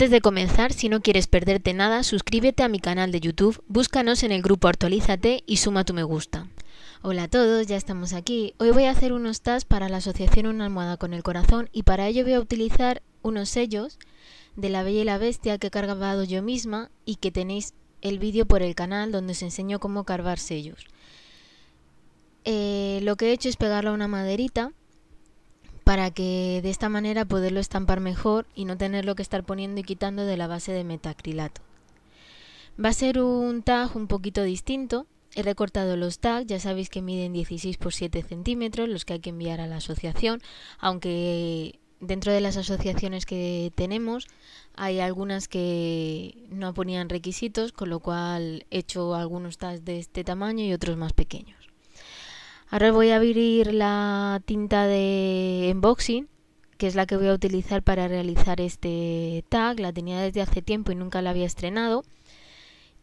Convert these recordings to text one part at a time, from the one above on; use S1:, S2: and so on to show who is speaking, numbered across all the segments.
S1: Antes de comenzar, si no quieres perderte nada, suscríbete a mi canal de YouTube, búscanos en el grupo Actualízate y suma tu me gusta. Hola a todos, ya estamos aquí. Hoy voy a hacer unos tasks para la asociación Una almohada con el corazón y para ello voy a utilizar unos sellos de La Bella y la Bestia que he cargado yo misma y que tenéis el vídeo por el canal donde os enseño cómo cargar sellos. Eh, lo que he hecho es pegarlo a una maderita para que de esta manera poderlo estampar mejor y no tenerlo que estar poniendo y quitando de la base de metacrilato. Va a ser un tag un poquito distinto. He recortado los tags, ya sabéis que miden 16 por 7 centímetros, los que hay que enviar a la asociación, aunque dentro de las asociaciones que tenemos hay algunas que no ponían requisitos, con lo cual he hecho algunos tags de este tamaño y otros más pequeños. Ahora voy a abrir la tinta de unboxing, que es la que voy a utilizar para realizar este tag. La tenía desde hace tiempo y nunca la había estrenado.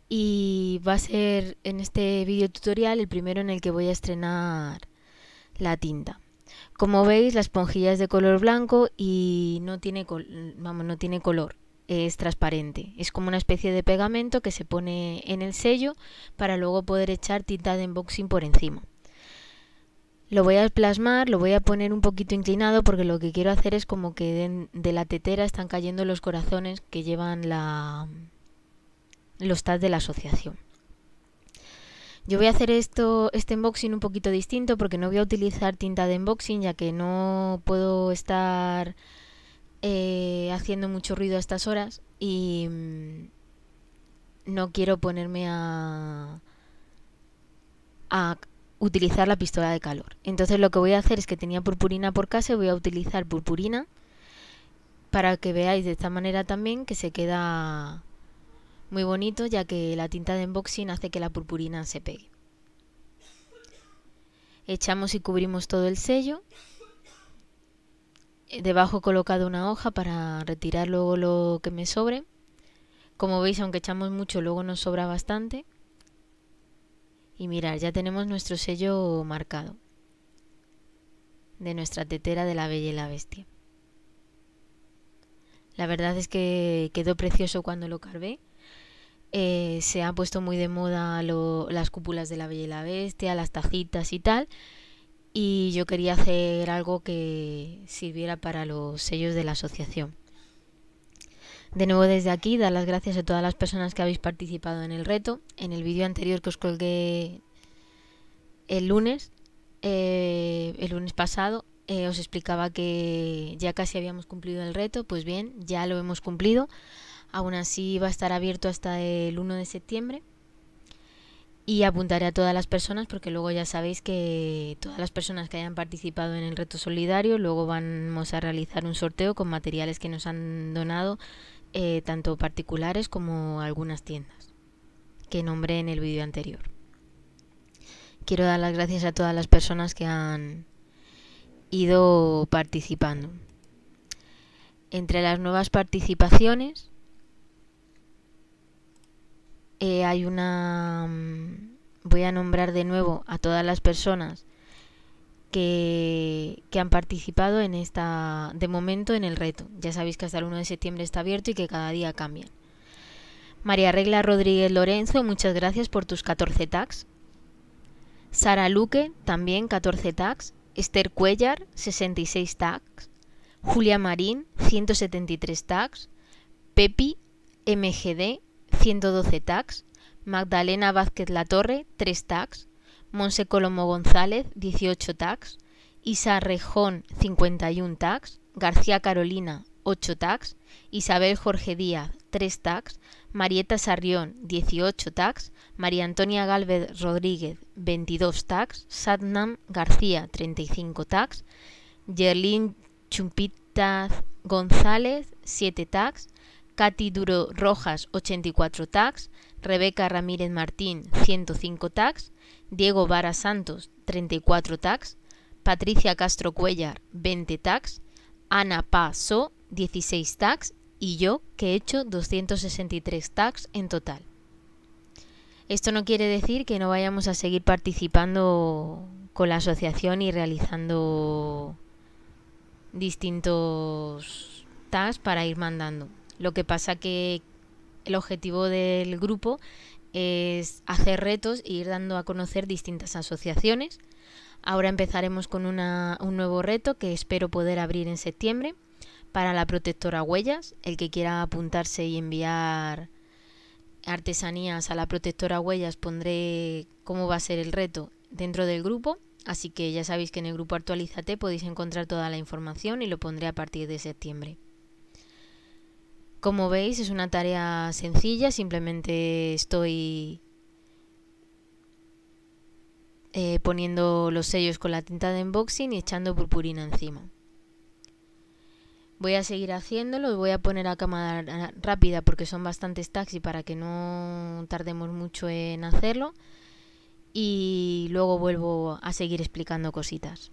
S1: Y va a ser en este video tutorial el primero en el que voy a estrenar la tinta. Como veis, la esponjilla es de color blanco y no tiene, vamos, no tiene color, es transparente. Es como una especie de pegamento que se pone en el sello para luego poder echar tinta de unboxing por encima. Lo voy a plasmar, lo voy a poner un poquito inclinado porque lo que quiero hacer es como que de, la tetera están cayendo los corazones que llevan la, los tags de la asociación. Yo voy a hacer esto, este unboxing un poquito distinto porque no voy a utilizar tinta de unboxing ya que no puedo estar eh, haciendo mucho ruido a estas horas y mm, no quiero ponerme a, a utilizar la pistola de calor. Entonces lo que voy a hacer es que tenía purpurina por casa y voy a utilizar purpurina para que veáis de esta manera también que se queda muy bonito ya que la tinta de unboxing hace que la purpurina se pegue. Echamos y cubrimos todo el sello. Eh, debajo he colocado una hoja para retirar luego lo que me sobre. Como veis, aunque echamos mucho, luego nos sobra bastante. Y mirar, ya tenemos nuestro sello marcado de nuestra tetera de la Bella y la Bestia. La verdad es que quedó precioso cuando lo carvé. Eh, se ha puesto muy de moda las cúpulas de la Bella y la Bestia, las tacitas y tal. Y yo quería hacer algo que sirviera para los sellos de la asociación. De nuevo desde aquí, dar las gracias a todas las personas que habéis participado en el reto. En el vídeo anterior que os colgué el lunes, eh, el lunes pasado, eh, os explicaba que ya casi habíamos cumplido el reto. Pues bien, ya lo hemos cumplido. Aún así va a estar abierto hasta el 1 de septiembre. Y apuntaré a todas las personas porque luego ya sabéis que todas las personas que hayan participado en el reto solidario, luego vamos a realizar un sorteo con materiales que nos han donado eh, tanto particulares como algunas tiendas, que nombré en el vídeo anterior. Quiero dar las gracias a todas las personas que han ido participando. Entre las nuevas participaciones eh, hay una... Mm, voy a nombrar de nuevo a todas las personas que, han participado en esta, de momento en el reto. Ya sabéis que hasta el 1 de septiembre está abierto y que cada día cambian. María Regla Rodríguez Lorenzo, muchas gracias por tus 14 tags. Sara Luque, también 14 tags. Esther Cuellar, 66 tags. Julia Marín, 173 tags. Pepi MGD, 112 tags. Magdalena Vázquez Latorre, 3 tags. Monse Colomo González, 18 tax. Isa Rejón, 51 tax. García Carolina, 8 tax. Isabel Jorge Díaz, 3 tax. Marieta Sarrión, 18 tax. María Antonia Gálvez Rodríguez, 22 tax. Sadnam García, 35 tax. Yerlin Chumpita González, 7 tax. Katy Duro Rojas, 84 tax. Rebeca Ramírez Martín, 105 tax. Diego Vara Santos, 34 tags, Patricia Castro Cuellar, 20 tags, Ana Paso, 16 tags y yo, que he hecho 263 tags en total. Esto no quiere decir que no vayamos a seguir participando con la asociación y realizando distintos tags para ir mandando. Lo que pasa que el objetivo del grupo es hacer retos e ir dando a conocer distintas asociaciones. Ahora empezaremos con un nuevo reto que espero poder abrir en septiembre para la protectora huellas. El que quiera apuntarse y enviar artesanías a la protectora huellas pondré cómo va a ser el reto dentro del grupo. Así que ya sabéis que en el grupo Actualízate podéis encontrar toda la información y lo pondré a partir de septiembre. Como veis es una tarea sencilla, simplemente estoy eh, poniendo los sellos con la tinta de unboxing y echando purpurina encima. Voy a seguir haciéndolo voy a poner a cámara rápida porque son bastantes taxis y para que no tardemos mucho en hacerlo. Y luego vuelvo a seguir explicando cositas.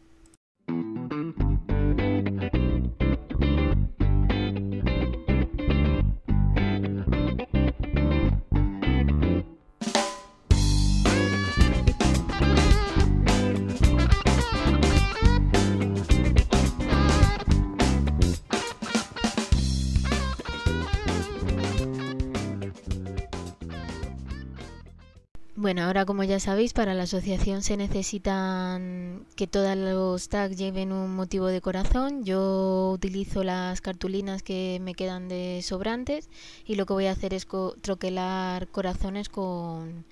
S1: Bueno, ahora como ya sabéis, para la asociación se necesitan que todos los tags lleven un motivo de corazón. Yo utilizo las cartulinas que me quedan de sobrantes y lo que voy a hacer es troquelar corazones con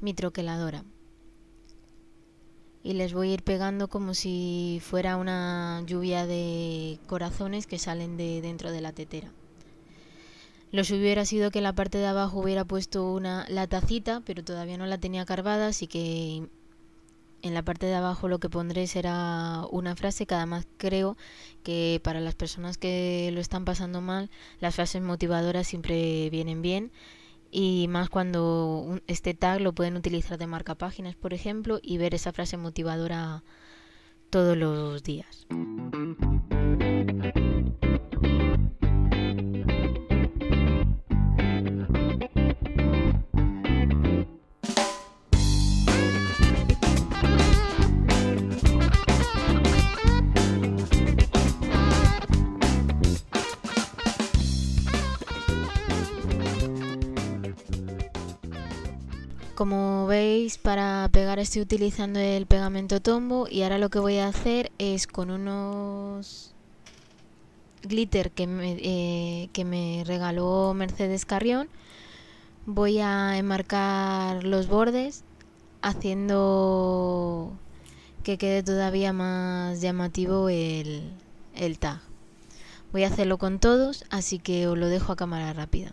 S1: mi troqueladora. Y les voy a ir pegando como si fuera una lluvia de corazones que salen de dentro de la tetera. Lo que hubiera sido que en la parte de abajo hubiera puesto una, la tacita, pero todavía no la tenía carvada, así que en la parte de abajo lo que pondré será una frase, Cada además creo que para las personas que lo están pasando mal, las frases motivadoras siempre vienen bien. Y más cuando este tag lo pueden utilizar de marca páginas, por ejemplo, y ver esa frase motivadora todos los días. como veis para pegar estoy utilizando el pegamento tombo y ahora lo que voy a hacer es con unos glitter que me, eh, que me regaló Mercedes Carrión voy a enmarcar los bordes haciendo que quede todavía más llamativo el, el tag voy a hacerlo con todos así que os lo dejo a cámara rápida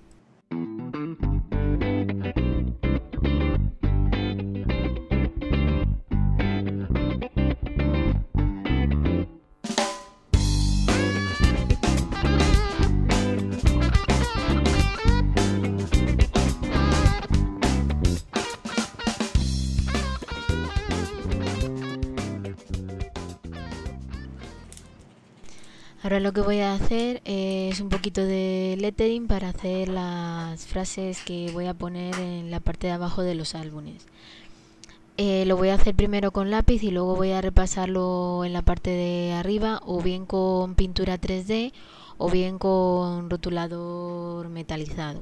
S1: lo que voy a hacer es un poquito de lettering para hacer las frases que voy a poner en la parte de abajo de los álbumes. Eh, lo voy a hacer primero con lápiz y luego voy a repasarlo en la parte de arriba o bien con pintura 3D o bien con rotulador metalizado.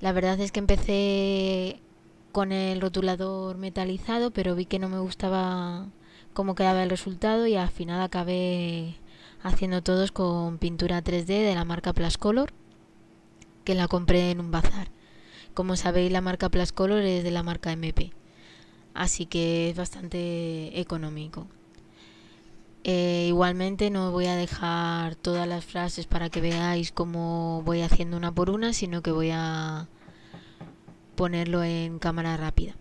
S1: La verdad es que empecé con el rotulador metalizado pero vi que no me gustaba cómo quedaba el resultado y al final acabé haciendo todos con pintura 3D de la marca Plascolor, que la compré en un bazar. Como sabéis, la marca Plascolor es de la marca MP, así que es bastante económico. Eh, igualmente no voy a dejar todas las frases para que veáis cómo voy haciendo una por una, sino que voy a ponerlo en cámara rápida.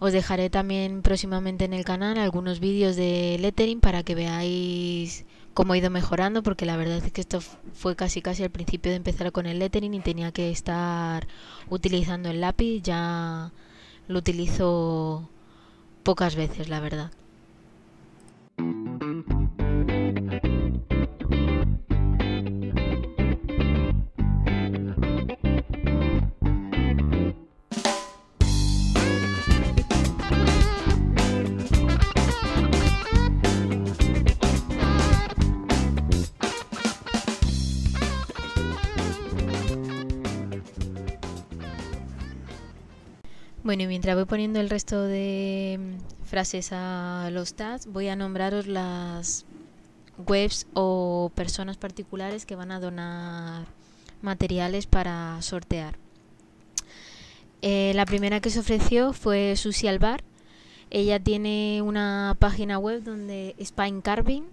S1: Os dejaré también próximamente en el canal algunos vídeos de lettering para que veáis como he ido mejorando, porque la verdad es que esto fue casi casi al principio de empezar con el lettering y tenía que estar utilizando el lápiz, ya lo utilizo pocas veces, la verdad. Bueno, y mientras voy poniendo el resto de mm, frases a los tags, voy a nombraros las webs o personas particulares que van a donar materiales para sortear. Eh, la primera que se ofreció fue Susi Albar. Ella tiene una página web donde Spine Carving,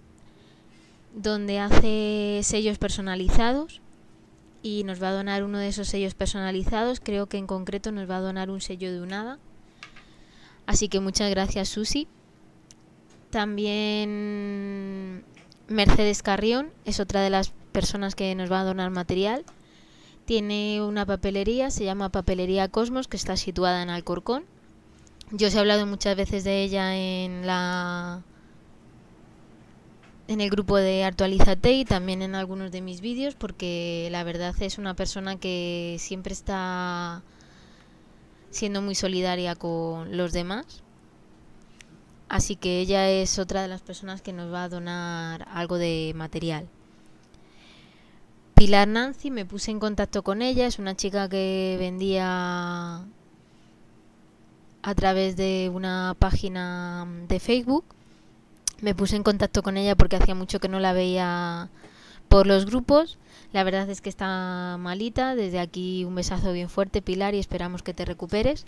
S1: donde hace sellos personalizados y nos va a donar uno de esos sellos personalizados. Creo que en concreto nos va a donar un sello de unada. Así que muchas gracias Susi. También Mercedes Carrión es otra de las personas que nos va a donar material. Tiene una papelería, se llama Papelería Cosmos, que está situada en Alcorcón. Yo os he hablado muchas veces de ella en la en el grupo de Actualízate y también en algunos de mis vídeos porque la verdad es una persona que siempre está siendo muy solidaria con los demás. Así que ella es otra de las personas que nos va a donar algo de material. Pilar Nancy, me puse en contacto con ella, es una chica que vendía a través de una página de Facebook me puse en contacto con ella porque hacía mucho que no la veía por los grupos. La verdad es que está malita. Desde aquí un besazo bien fuerte, Pilar, y esperamos que te recuperes.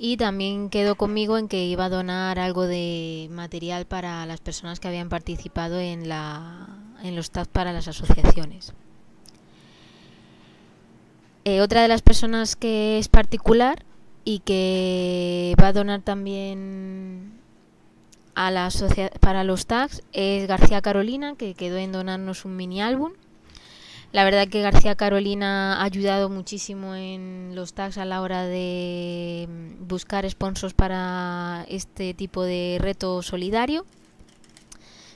S1: Y también quedó conmigo en que iba a donar algo de material para las personas que habían participado en, la, en los TAP para las asociaciones. Eh, otra de las personas que es particular y que va a donar también a para los tags es García Carolina, que quedó en donarnos un mini álbum. La verdad que García Carolina ha ayudado muchísimo en los tags a la hora de mm, buscar sponsors para este tipo de reto solidario.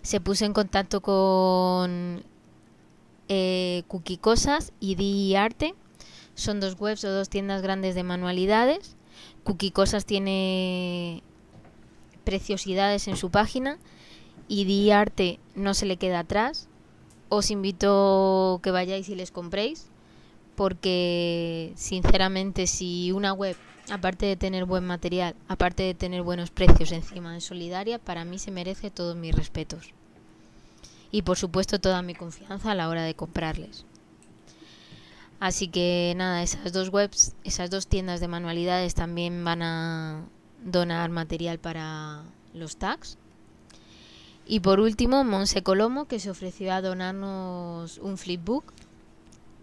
S1: Se puso en contacto con eh, Cookie Cosas y Di Arte. Son dos webs o dos tiendas grandes de manualidades. Cookie Cosas tiene preciosidades en su página y de Arte no se le queda atrás. Os invito que vayáis y les compréis porque sinceramente si una web, aparte de tener buen material, aparte de tener buenos precios encima de Solidaria, para mí se merece todos mis respetos. Y por supuesto toda mi confianza a la hora de comprarles. Así que nada, esas dos webs, esas dos tiendas de manualidades también van a donar material para los tags. Y por último, Monse Colomo, que se ofreció a donarnos un flipbook.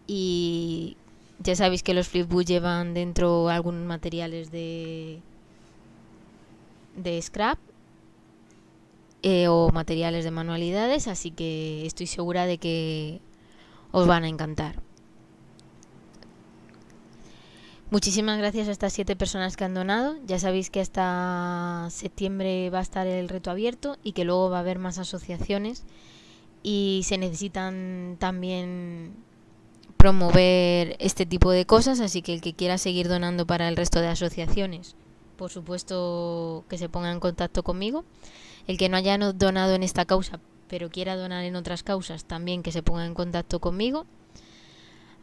S1: Y ya sabéis que los flipbooks llevan dentro algunos materiales de, de scrap eh, o materiales de manualidades, así que estoy segura de que os van a encantar. Muchísimas gracias a estas siete personas que han donado. Ya sabéis que hasta septiembre va a estar el reto abierto y que luego va a haber más asociaciones y se necesitan también promover este tipo de cosas, así que el que quiera seguir donando para el resto de asociaciones, por supuesto que se ponga en contacto conmigo. El que no haya donado en esta causa, pero quiera donar en otras causas, también que se ponga en contacto conmigo.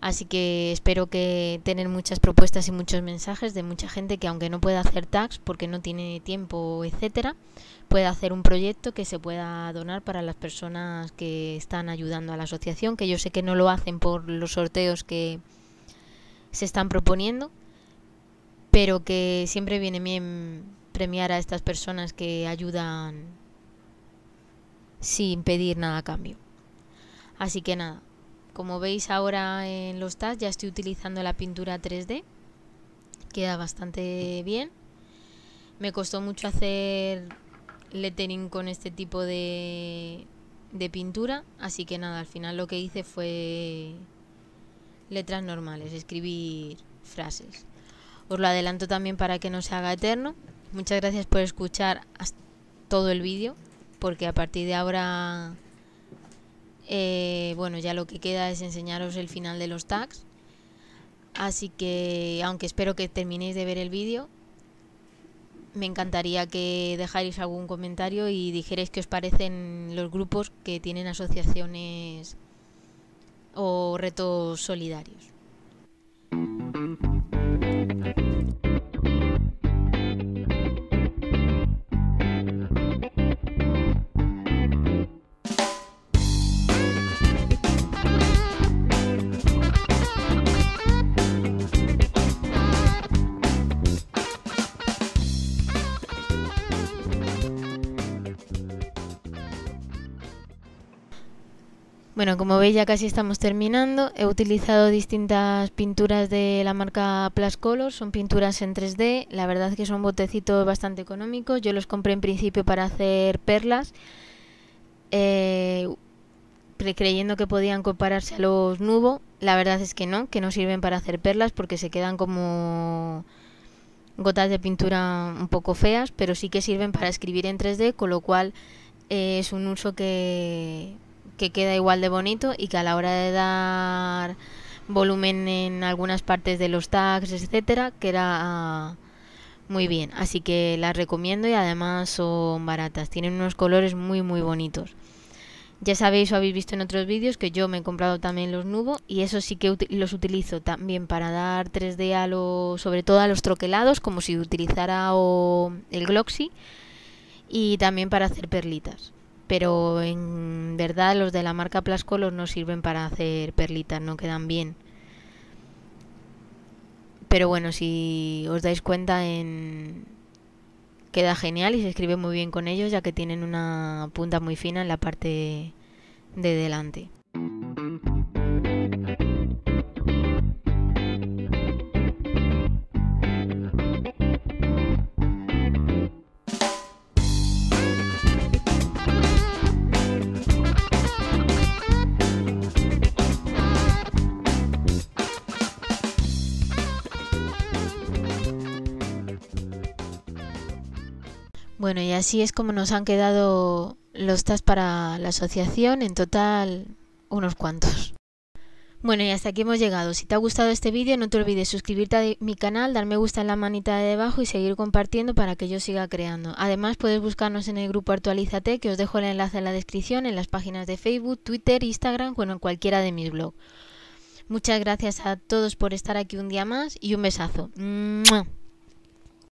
S1: Así que espero que tener muchas propuestas y muchos mensajes de mucha gente que aunque no pueda hacer tags porque no tiene tiempo, etcétera, pueda hacer un proyecto que se pueda donar para las personas que están ayudando a la asociación, que yo sé que no lo hacen por los sorteos que se están proponiendo, pero que siempre viene bien premiar a estas personas que ayudan sin pedir nada a cambio. Así que nada, como veis ahora en los tags ya estoy utilizando la pintura 3D. Queda bastante bien. Me costó mucho hacer lettering con este tipo de, pintura. Así que nada, al final lo que hice fue letras normales, escribir frases. Os lo adelanto también para que no se haga eterno. Muchas gracias por escuchar todo el vídeo, porque a partir de ahora eh, bueno, ya lo que queda es enseñaros el final de los tags. Así que, aunque espero que terminéis de ver el vídeo, me encantaría que dejarais algún comentario y dijerais qué os parecen los grupos que tienen asociaciones o retos solidarios. Bueno, como veis ya casi estamos terminando. He utilizado distintas pinturas de la marca Plus Color, son pinturas en 3D. La verdad es que son botecitos bastante económicos. Yo los compré en principio para hacer perlas, eh, creyendo que podían compararse a los Nubo. La verdad es que no, que no sirven para hacer perlas porque se quedan como gotas de pintura un poco feas, pero sí que sirven para escribir en 3D, con lo cual eh, es un uso que que queda igual de bonito y que a la hora de dar volumen en algunas partes de los tags, etcétera, queda ah, muy bien. Así que las recomiendo y además son baratas. Tienen unos colores muy muy bonitos. Ya sabéis o habéis visto en otros vídeos que yo me he comprado también los Nubo y eso sí que los utilizo también para dar 3D a los, sobre todo a los troquelados, como si utilizara el Gloxy y también para hacer perlitas pero en verdad los de la marca Plascolor no sirven para hacer perlitas, no quedan bien. Pero bueno, si os dais cuenta en queda genial y se escribe muy bien con ellos ya que tienen una punta muy fina en la parte de delante. Bueno, y así es como nos han quedado los TAS para la asociación, en total unos cuantos. Bueno, y hasta aquí hemos llegado. Si te ha gustado este vídeo, no te olvides suscribirte a mi canal, darme me gusta en la manita de debajo y seguir compartiendo para que yo siga creando. Además, puedes buscarnos en el grupo Actualízate, que os dejo el enlace en la descripción, en las páginas de Facebook, Twitter, Instagram o en cualquiera de mis blogs. Muchas gracias a todos por estar aquí un día más y un besazo.